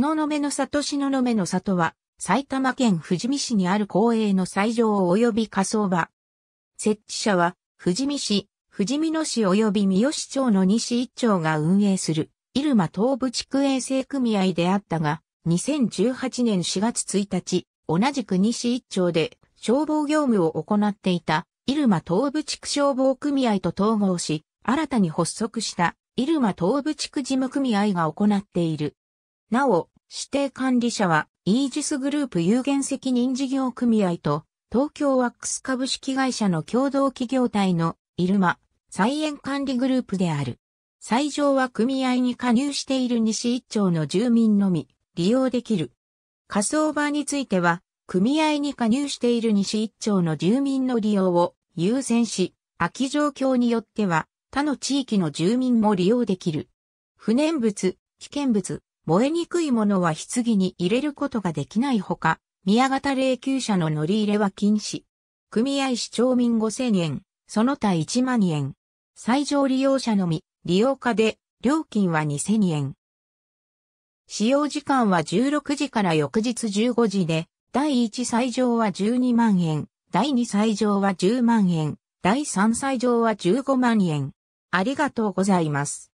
の目の里の目の里は、埼玉県富士見市にある公営の斎場及び火葬場。設置者は、富士見市、富士見野市及び三好町の西一町が運営する、入間東部地区衛生組合であったが、2018年4月1日、同じく西一町で消防業務を行っていた、入間東部地区消防組合と統合し、新たに発足した、入間東部地区事務組合が行っている。なお、指定管理者は、イージスグループ有限責任事業組合と、東京ワックス株式会社の共同企業体の、イルマ、菜園管理グループである。最上は組合に加入している西一町の住民のみ、利用できる。仮想場については、組合に加入している西一町の住民の利用を優先し、空き状況によっては、他の地域の住民も利用できる。不燃物、危険物、燃えにくいものは棺に入れることができないほか、宮型霊柩車の乗り入れは禁止。組合市町民5000円、その他1万円。最上利用者のみ、利用家で、料金は2000円。使用時間は16時から翌日15時で、第1最上は12万円、第2最上は10万円、第3最上は15万円。ありがとうございます。